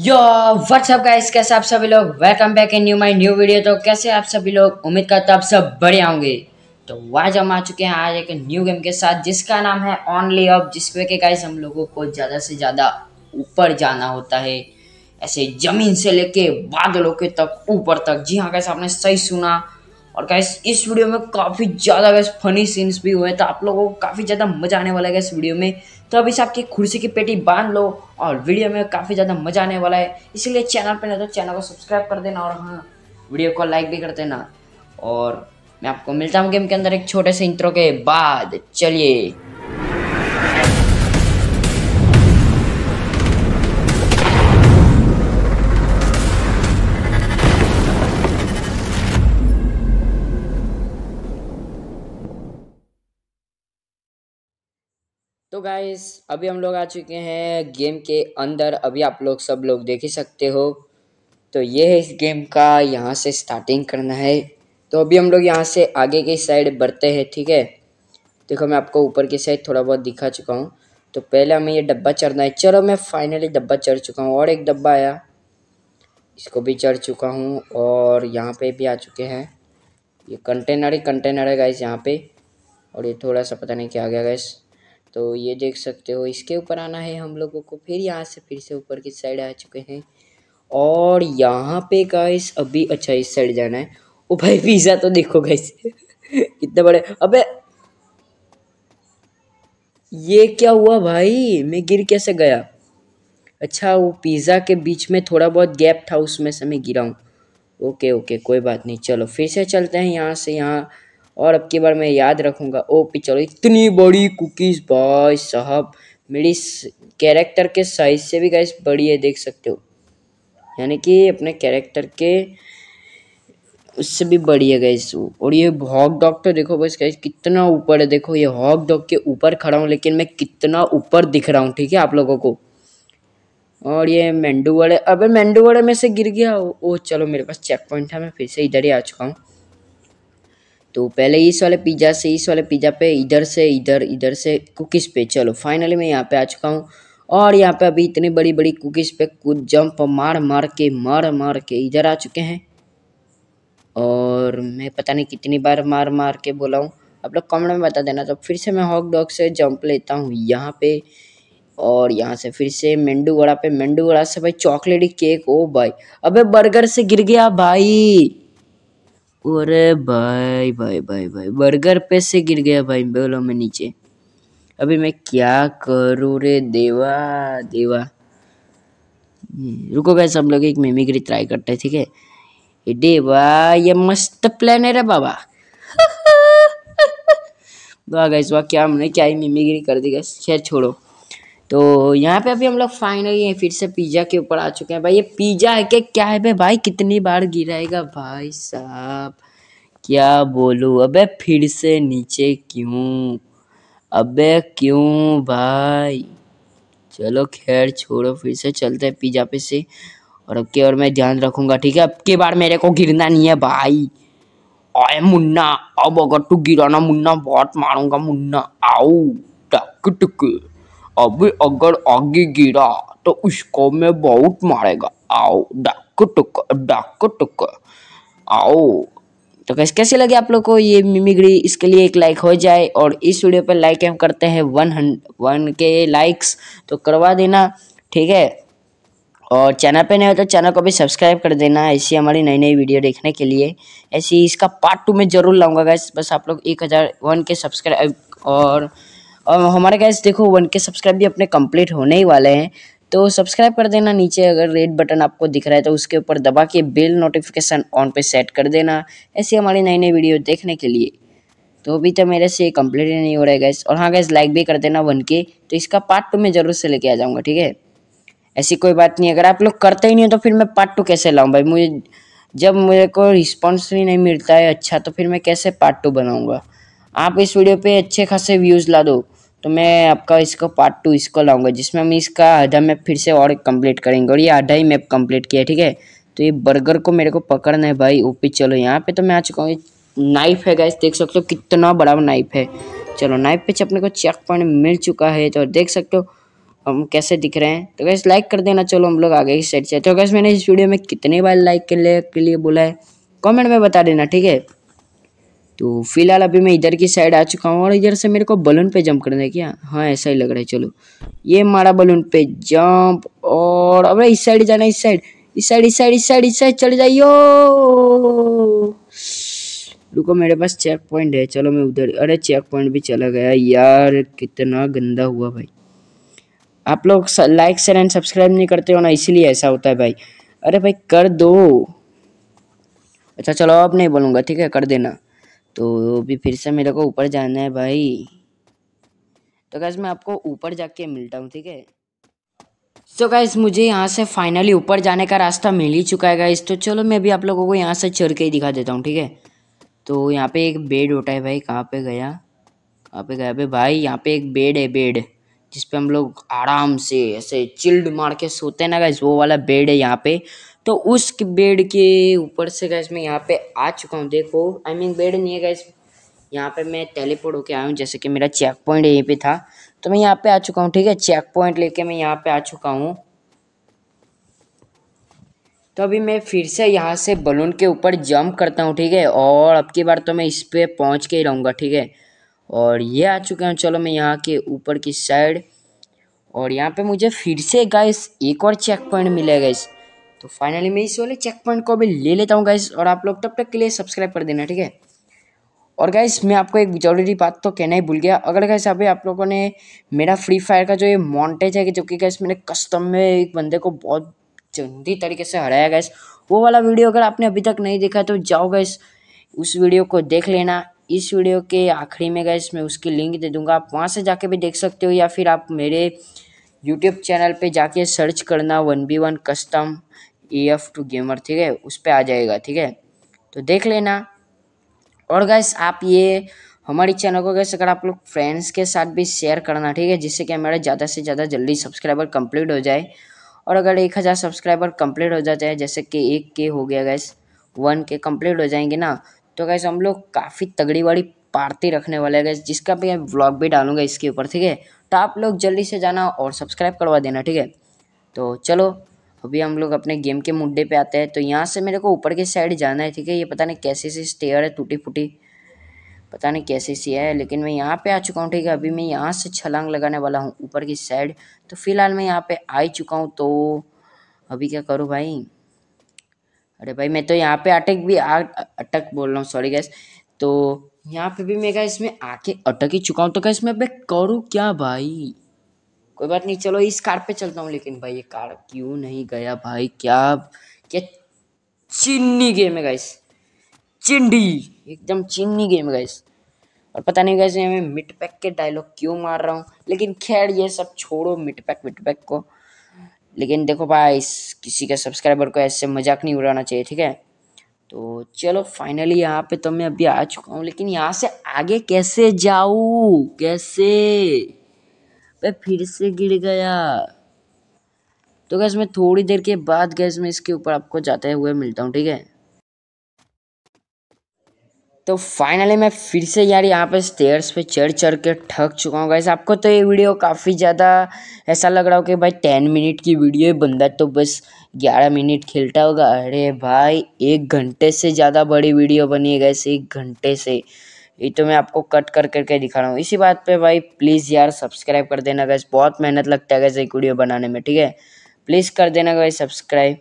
यो WhatsApp guys कैसे आप सभी लोग welcome back in new my new video तो कैसे आप सभी लोग उम्मीद करता आप सब बढ़िया होंगे तो आज हम आ चुके हैं आज एक न्यू गेम के साथ जिसका नाम है ऑनली अप जिसमें के गाइस हम लोगों को ज़्यादा से ज़्यादा ऊपर जाना होता है ऐसे ज़मीन से लेके बादलों के तक ऊपर तक जी हाँ कैसे आपने सही सुना और गैस इस वीडियो में काफ़ी ज़्यादा गैस फनी सीन्स भी हुए तो आप लोगों को काफ़ी ज़्यादा मज़ा आने वाला है इस वीडियो में तो अभी से आपकी कुर्सी की पेटी बांध लो और वीडियो में काफ़ी ज़्यादा मज़ा आने वाला है इसीलिए चैनल पर नहीं तो चैनल को सब्सक्राइब कर देना और हाँ वीडियो को लाइक भी कर देना और मैं आपको मिलता हूँ गेम के अंदर एक छोटे से इंट्रो के बाद चलिए तो गाइस अभी हम लोग आ चुके हैं गेम के अंदर अभी आप लोग सब लोग देख ही सकते हो तो ये है इस गेम का यहाँ से स्टार्टिंग करना है तो अभी हम लोग यहाँ से आगे की साइड बढ़ते हैं ठीक है देखो मैं आपको ऊपर की साइड थोड़ा बहुत दिखा चुका हूँ तो पहले हमें ये डब्बा चढ़ना है चलो मैं फाइनली डब्बा चढ़ चुका हूँ और एक डब्बा आया इसको भी चढ़ चुका हूँ और यहाँ पे भी आ चुके हैं ये कंटेनर ही कंटेनर है गाइस यहाँ पे और ये थोड़ा सा पता नहीं क्या आ गया गैस तो ये देख सकते हो इसके ऊपर आना है हम लोगों को फिर यहाँ से फिर से ऊपर की साइड आ चुके हैं और यहाँ पे गाइस अभी अच्छा इस साइड जाना है ओ भाई पिज़्ज़ा तो देखो गाइस कितने बड़े अबे ये क्या हुआ भाई मैं गिर कैसे गया अच्छा वो पिज़्ज़ा के बीच में थोड़ा बहुत गैप था उसमें से मैं गिरा हूँ ओके ओके कोई बात नहीं चलो फिर से चलते हैं यहाँ से यहाँ और अब की बार मैं याद रखूँगा ओ पी चलो इतनी बड़ी कुकीज़ भाई साहब मेरी कैरेक्टर के साइज से भी गाइस बड़ी है देख सकते हो यानी कि अपने कैरेक्टर के उससे भी बड़ी है गैस और ये हॉक डॉग तो देखो बस गैस कितना ऊपर है देखो ये हॉक डॉग के ऊपर खड़ा हूँ लेकिन मैं कितना ऊपर दिख रहा हूँ ठीक है आप लोगों को और ये मेंडू वड़े अबे मेंडू वड़े में से गिर गया ओ चलो मेरे पास चेक पॉइंट था मैं फिर से इधर ही आ चुका हूँ तो पहले इस वाले पिज़्ज़ा से इस वाले पिज़्ज़ा पे इधर से इधर इधर से कुकीज़ पे चलो फाइनली मैं यहाँ पे आ चुका हूँ और यहाँ पे अभी इतनी बड़ी बड़ी कुकीज़ पे कुछ जंप मार मार के मार मार के इधर आ चुके हैं और मैं पता नहीं कितनी बार मार मार के बोला हूँ आप लोग कमेंट में बता देना तो फिर से मैं हॉक डॉग से जंप लेता हूँ यहाँ पे और यहाँ से फिर से मेंडू वड़ा पे मेंडू वड़ा से भाई चॉकलेटी केक ओ भाई अबे बर्गर से गिर गया भाई अरे भाई भाई भाई भाई बर्गर पे से गिर गया भाई बोलो मैं नीचे अभी मैं क्या करूँ रे देवा देवा रुको गए हम लोग एक मेमिक्री ट्राई करते हैं ठीक है देवा ये मस्त प्लान है रे बाबा तो गैस वाह क्या हमने क्या ही मिमिक्री कर दी गैस खैर छोड़ो तो यहाँ पे अभी हम लोग फाइनली फिर से पिज़्ज़ा के ऊपर आ चुके हैं भाई ये पिज़्ज़ा है कि क्या है भाई भाई कितनी बार गिराएगा भाई साहब क्या बोलूँ अबे फिर से नीचे क्यों अबे क्यों भाई चलो खैर छोड़ो फिर से चलते हैं पिज़्ज़ा पे से और अब के और मैं ध्यान रखूँगा ठीक है अब के बार मेरे को गिरना नहीं है भाई आए मुन्ना अब अगर तू गिरा ना मुन्ना बहुत मारूंगा मुन्ना आओ टक टुक। अभी अगर आगे गिरा तो उसको मैं बहुत मारेगा आओ डाक टुक डाक टुक आओ तो कैसे कैसे लगे आप लोग को ये मिमिग्री इसके लिए एक लाइक हो जाए और इस वीडियो पर लाइक हम करते हैं वन हंड वन के लाइक्स तो करवा देना ठीक है और चैनल पे नहीं हो तो चैनल को भी सब्सक्राइब कर देना ऐसी हमारी नई नई वीडियो देखने के लिए ऐसी इसका पार्ट टू में ज़रूर लाऊंगा गैस बस आप लोग एक हज़ार वन के सब्सक्राइब और और हमारे गैस देखो वन के सब्सक्राइब भी अपने कंप्लीट होने ही वाले हैं तो सब्सक्राइब कर देना नीचे अगर रेड बटन आपको दिख रहा है तो उसके ऊपर दबा के बेल नोटिफिकेशन ऑन पे सेट कर देना ऐसी हमारी नई नई वीडियो देखने के लिए तो अभी तो मेरे से कंप्लीट ही नहीं हो रहा है गैस और हाँ गैस लाइक भी कर देना वन के तो इसका पार्ट टू मैं ज़रूर से लेके आ जाऊँगा ठीक है ऐसी कोई बात नहीं अगर आप लोग करते ही नहीं हो तो फिर मैं पार्ट टू कैसे लाऊँ भाई मुझे जब मुझे को रिस्पॉन्स भी नहीं मिलता है अच्छा तो फिर मैं कैसे पार्ट टू बनाऊँगा आप इस वीडियो पे अच्छे खासे व्यूज़ ला दो तो मैं आपका इसको पार्ट टू इसको लाऊंगा जिसमें हम इसका आधा मैप फिर से और कंप्लीट करेंगे और ये आधा ही मैप कंप्लीट किया ठीक है तो ये बर्गर को मेरे को पकड़ना है भाई ऊपर चलो यहाँ पे तो मैं आ चुका हूँ नाइफ है गाइस देख सकते हो कितना बड़ा नाइफ है चलो नाइफ पे अपने को चेक पॉइंट मिल चुका है तो देख सकते हो हम कैसे दिख रहे हैं तो गैस लाइक कर देना चलो हम लोग आगे की साइड से तो गैस मैंने इस वीडियो में कितने बार लाइक के लिए के लिए बोला है कॉमेंट में बता देना ठीक है तो फिलहाल अभी मैं इधर की साइड आ चुका हूँ और इधर से मेरे को बलून पे जंप करना है क्या हाँ ऐसा ही लग रहा है चलो ये मारा बलून पे जंप और अब इस साइड जाना इस साइड इस साइड इस साइड इस साइड इस साइड चले जाइयो रुको मेरे पास चेक पॉइंट है चलो मैं उधर अरे चेक पॉइंट भी चला गया यार कितना गंदा हुआ भाई आप लोग लाइक शेयर एंड सब्सक्राइब नहीं करते हो ना इसीलिए ऐसा होता है भाई अरे भाई कर दो अच्छा चलो अब नहीं बोलूँगा ठीक है कर देना तो भी फिर से मेरे को ऊपर जाना है भाई तो कैसे मैं आपको ऊपर जाके मिलता हूँ ठीक है सो so गाइज मुझे यहाँ से फाइनली ऊपर जाने का रास्ता मिल ही चुका है गाइज तो चलो मैं भी आप लोगों को यहाँ से चढ़ के ही दिखा देता हूँ ठीक है तो यहाँ पे एक बेड होता है भाई कहाँ पे गया कहाँ पे गया भाई यहाँ पे एक बेड है बेड जिसपे हम लोग आराम से ऐसे चिल्ड मार के सोते हैं ना गाइज वो वाला बेड है यहाँ पे तो उस बेड के ऊपर से गैस मैं यहाँ पे आ चुका हूँ देखो I I mean mean, bed नहीं है गैस यहाँ पे मैं टेलीपोर्ट होके आया हूँ जैसे कि मेरा चेक पॉइंट यहीं पे था तो मैं यहाँ पे आ चुका हूँ ठीक है चेक पॉइंट लेके मैं यहाँ पे आ चुका हूँ तो अभी मैं फिर से यहाँ से बलून के ऊपर जंप करता हूँ ठीक है और अब की बार तो मैं इस पर पहुँच के ही रहूँगा ठीक है और ये आ चुके हैं चलो मैं यहाँ के ऊपर की साइड और यहाँ पे मुझे फिर से गाइस एक और चेक पॉइंट मिलेगा इस तो फाइनली मैं इस वाले चेक पॉइंट को अभी ले लेता हूँ गाइस और आप लोग तब तक के लिए सब्सक्राइब कर देना ठीक है और गाइस मैं आपको एक जरूरी बात तो कहना ही भूल गया अगर गाइस अभी आप लोगों ने मेरा फ्री फायर का जो ये मॉन्टेज है जो कि गाइस मैंने कस्टम में एक बंदे को बहुत जल्दी तरीके से हराया गाइस वो वाला वीडियो अगर आपने अभी तक नहीं देखा तो जाओ गाइस उस वीडियो को देख लेना इस वीडियो के आखिरी में गाइस मैं उसकी लिंक दे दूंगा आप वहाँ से जाके भी देख सकते हो या फिर आप मेरे यूट्यूब चैनल पे जाके सर्च करना one B one custom E F two gamer ठीक है उस पर आ जाएगा ठीक है तो देख लेना और गैस आप ये हमारी चैनल को गैस अगर आप लोग फ्रेंड्स के साथ भी शेयर करना ठीक है जिससे कि हमारा ज़्यादा से ज़्यादा जल्दी सब्सक्राइबर कंप्लीट हो जाए और अगर एक हज़ार सब्सक्राइबर कंप्लीट हो जाते हैं जैसे कि एक के हो गया गैस वन के कंप्लीट हो जाएंगे ना तो गैस हम लोग काफ़ी तगड़ी वाली पार्टी रखने वाले हैं गैस जिसका भी ब्लॉग भी डालूंगा इसके ऊपर ठीक है तो आप लोग जल्दी से जाना और सब्सक्राइब करवा देना ठीक है तो चलो अभी हम लोग अपने गेम के मुद्दे पे आते हैं तो यहाँ से मेरे को ऊपर की साइड जाना है ठीक है ये पता नहीं कैसी सी स्टेयर है टूटी फूटी पता नहीं कैसी सी है लेकिन मैं यहाँ पे आ चुका हूँ ठीक है अभी मैं यहाँ से छलांग लगाने वाला हूँ ऊपर की साइड तो फिलहाल मैं यहाँ पे आ ही चुका हूँ तो अभी क्या करूँ भाई अरे भाई मैं तो यहाँ पे अटक भी आ अटक बोल रहा हूँ सॉरी गैस तो यहाँ पे भी मैं इसमें आके अटक ही चुका हूँ तो गैस मैं करूँ क्या भाई कोई बात नहीं चलो इस कार पे चलता हूँ लेकिन भाई ये कार क्यों नहीं गया भाई क्या क्या चिन्नी गेम है गाइस चिंडी एकदम चिन्नी गेम है गाइस और पता नहीं गाइस मैं मिट पैक के डायलॉग क्यों मार रहा हूँ लेकिन खैर ये सब छोड़ो मिट पैक मिट पैक को लेकिन देखो भाई किसी के सब्सक्राइबर को ऐसे मजाक नहीं उड़ाना चाहिए ठीक है तो चलो फाइनली यहाँ पे तो मैं अभी आ चुका हूँ लेकिन यहाँ से आगे कैसे जाऊँ कैसे पे फिर से गिर गया तो गैस मैं थोड़ी देर के बाद गैस मैं इसके ऊपर आपको जाते हुए मिलता हूँ ठीक है तो फाइनली मैं फिर से यार यहाँ पे स्टेयर्स पे चढ़ चढ़ के ठक चुका हूँ गैस आपको तो ये वीडियो काफ़ी ज़्यादा ऐसा लग रहा हो कि भाई टेन मिनट की वीडियो है बंदा तो बस ग्यारह मिनट खेलता होगा अरे भाई एक घंटे से ज़्यादा बड़ी वीडियो बनी है गैस एक घंटे से ये तो मैं आपको कट कर करके दिखा रहा हूँ इसी बात पे भाई प्लीज़ यार सब्सक्राइब कर देना गैस बहुत मेहनत लगता है गैस एक वीडियो बनाने में ठीक है प्लीज़ कर देना गैस सब्सक्राइब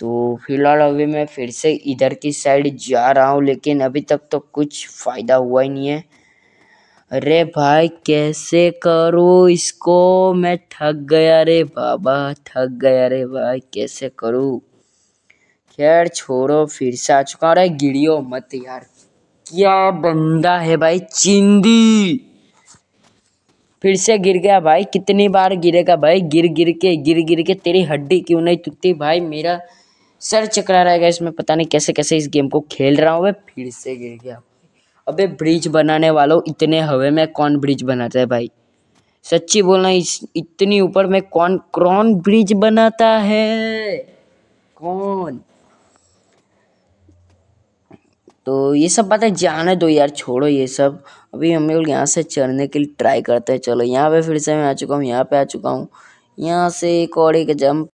तो फिलहाल अभी मैं फिर से इधर की साइड जा रहा हूँ लेकिन अभी तक तो कुछ फ़ायदा हुआ ही नहीं है अरे भाई कैसे करूँ इसको मैं थक गया रे बाबा थक गया रे भाई कैसे करूँ खैर छोड़ो फिर से आ चुका अरे गिड़ियो मत यार क्या बंदा है भाई चिंदी फिर से गिर गया भाई कितनी बार गिरेगा भाई गिर गिर के गिर गिर के तेरी हड्डी क्यों नहीं टूटती भाई मेरा सर चकरा रहेगा इसमें पता नहीं कैसे कैसे इस गेम को खेल रहा हूँ फिर से गिर गया अबे ब्रिज बनाने वालों इतने हवे में कौन ब्रिज बनाता है भाई सच्ची बोलना इस इतनी ऊपर में कौन क्रॉन ब्रिज बनाता है कौन तो ये सब बातें जाने दो यार छोड़ो ये सब अभी हम लोग यहाँ से चढ़ने के लिए ट्राई करते हैं चलो यहाँ पे फिर से मैं आ चुका हूँ यहाँ पे आ चुका हूँ यहाँ से एक और एक जंप